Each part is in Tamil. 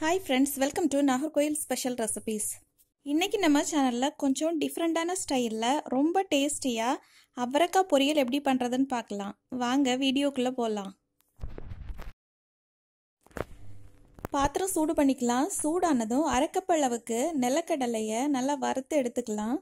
hi friends welcome to Nagercoil special recipes இன்றைக்கி நம்ம சேனலில் கொஞ்சம் டிஃப்ரெண்ட்டான ஸ்டைலில் ரொம்ப டேஸ்டியாக அவரக்காய் பொரியல் எப்படி பண்ணுறதுன்னு பார்க்கலாம் வாங்க வீடியோக்குள்ளே போகலாம் பாத்திரம் சூடு பண்ணிக்கலாம் சூடானதும் அரைக்கப்பளவுக்கு நிலக்கடலையை நல்லா வறுத்து எடுத்துக்கலாம்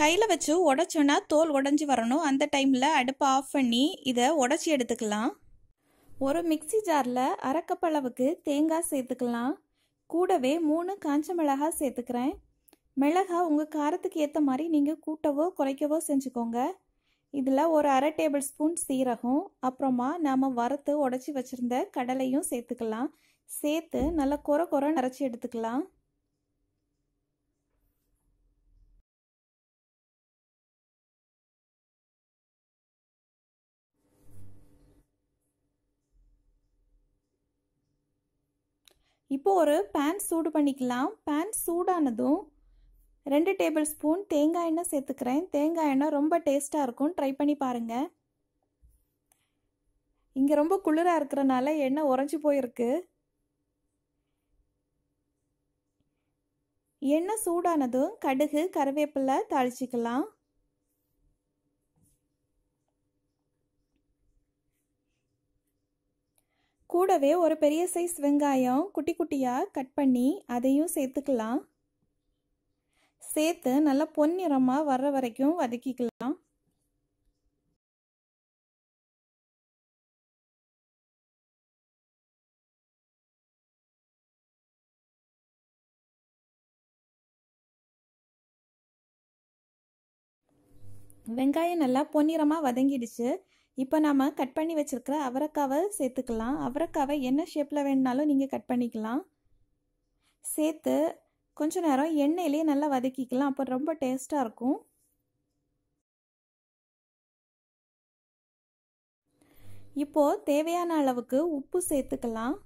கையில் வச்சு உடச்சோன்னா தோல் உடஞ்சி வரணும் அந்த டைமில் அடுப்பை ஆஃப் பண்ணி இதை உடச்சி எடுத்துக்கலாம் ஒரு மிக்சி ஜாரில் அரைக்கப்பளவுக்கு தேங்காய் சேர்த்துக்கலாம் கூடவே மூணு காஞ்ச மிளகா சேர்த்துக்கிறேன் மிளகா உங்கள் காரத்துக்கு ஏற்ற மாதிரி நீங்கள் கூட்டவோ குறைக்கவோ செஞ்சுக்கோங்க இதில் ஒரு அரை டேபிள் ஸ்பூன் சீரகம் அப்புறமா நாம் வறுத்து உடச்சி வச்சுருந்த கடலையும் சேர்த்துக்கலாம் சேர்த்து நல்லா குறை குறை நிறச்சி எடுத்துக்கலாம் இப்போ ஒரு பேன் சூடு பண்ணிக்கலாம் பேன் சூடானதும் ரெண்டு டேபிள் ஸ்பூன் தேங்காய் எண்ணெய் சேர்த்துக்கிறேன் தேங்காய் எண்ணெய் ரொம்ப டேஸ்ட்டாக இருக்கும் ட்ரை பண்ணி பாருங்கள் இங்கே ரொம்ப குளிராக இருக்கிறனால எண்ணெய் உறைஞ்சி போயிருக்கு எண்ணெய் சூடானதும் கடுகு கருவேப்பிலை தாளிச்சிக்கலாம் கூடவே ஒரு பெரிய சைஸ் வெங்காயம் குட்டி குட்டியாக கட் பண்ணி அதையும் சேர்த்துக்கலாம் சேர்த்து நல்லா பொன்னிறமாக வர்ற வரைக்கும் வதக்கிக்கலாம் வெங்காயம் நல்லா பொன்னிறமாக வதங்கிடுச்சு இப்போ நாம் கட் பண்ணி வச்சுருக்கிற அவரைக்காவை சேர்த்துக்கலாம் அவரைக்காவை என்ன ஷேப்பில் வேணுனாலும் நீங்கள் கட் பண்ணிக்கலாம் சேர்த்து கொஞ்ச நேரம் எண்ணெயிலே நல்லா வதக்கிக்கலாம் அப்போ ரொம்ப டேஸ்ட்டாக இருக்கும் இப்போது தேவையான அளவுக்கு உப்பு சேர்த்துக்கலாம்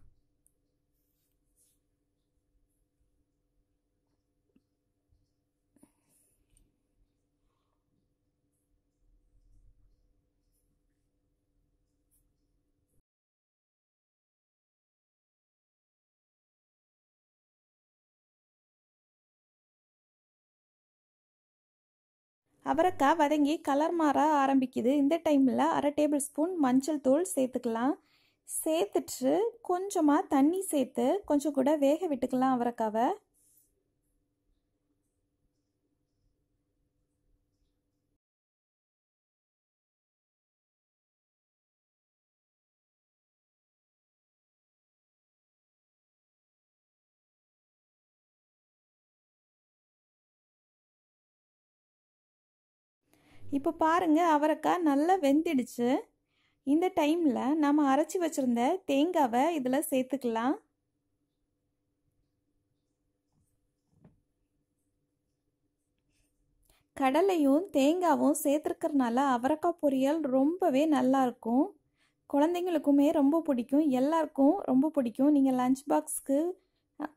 அவரைக்காய் வதங்கி கலர் மாற ஆரம்பிக்குது இந்த டைமில் அரை டேபிள் ஸ்பூன் மஞ்சள் தூள் சேர்த்துக்கலாம் சேர்த்துட்டு கொஞ்சமாக தண்ணி சேர்த்து கொஞ்சம் கூட வேக விட்டுக்கலாம் அவரைக்காவை இப்போ பாருங்கள் அவரைக்காய் நல்லா வெந்திடுச்சு இந்த டைமில் நம்ம அரைச்சி வச்சுருந்த தேங்காவை இதில் சேர்த்துக்கலாம் கடலையும் தேங்காவும் சேர்த்துருக்கறனால அவரக்காய் பொரியல் ரொம்பவே நல்லாயிருக்கும் குழந்தைங்களுக்குமே ரொம்ப பிடிக்கும் எல்லாருக்கும் ரொம்ப பிடிக்கும் நீங்கள் லஞ்ச் பாக்ஸ்க்கு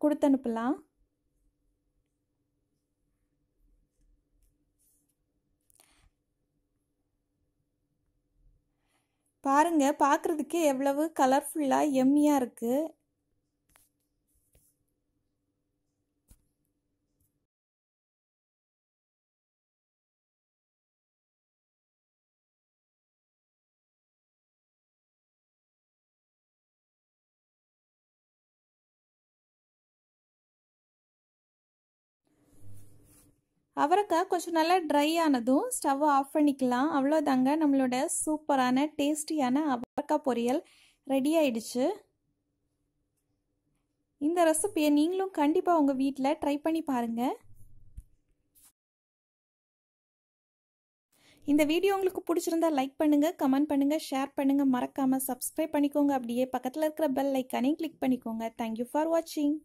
கொடுத்து அனுப்பலாம் பாருங்கள் பார்க்குறதுக்கே எவ்வளவு கலர்ஃபுல்லாக எம்மியாக இருக்குது அவரைக்காய் கொஞ்சம் நல்லா ட்ரை ஆனதும் ஸ்டவ்வை ஆஃப் பண்ணிக்கலாம் அவ்வளோதாங்க நம்மளோட சூப்பரான டேஸ்டியான அவரைக்காய் பொரியல் ரெடி ஆயிடுச்சு இந்த ரெசிபியை நீங்களும் கண்டிப்பாக உங்கள் வீட்டில் ட்ரை பண்ணி பாருங்கள் இந்த வீடியோ உங்களுக்கு பிடிச்சிருந்தா லைக் பண்ணுங்கள் கமெண்ட் பண்ணுங்கள் ஷேர் பண்ணுங்கள் மறக்காமல் சப்ஸ்கிரைப் பண்ணிக்கோங்க அப்படியே பக்கத்தில் இருக்கிற பெல் ஐக்கானையும் கிளிக் பண்ணிக்கோங்க தேங்க்யூ ஃபார் வாட்சிங்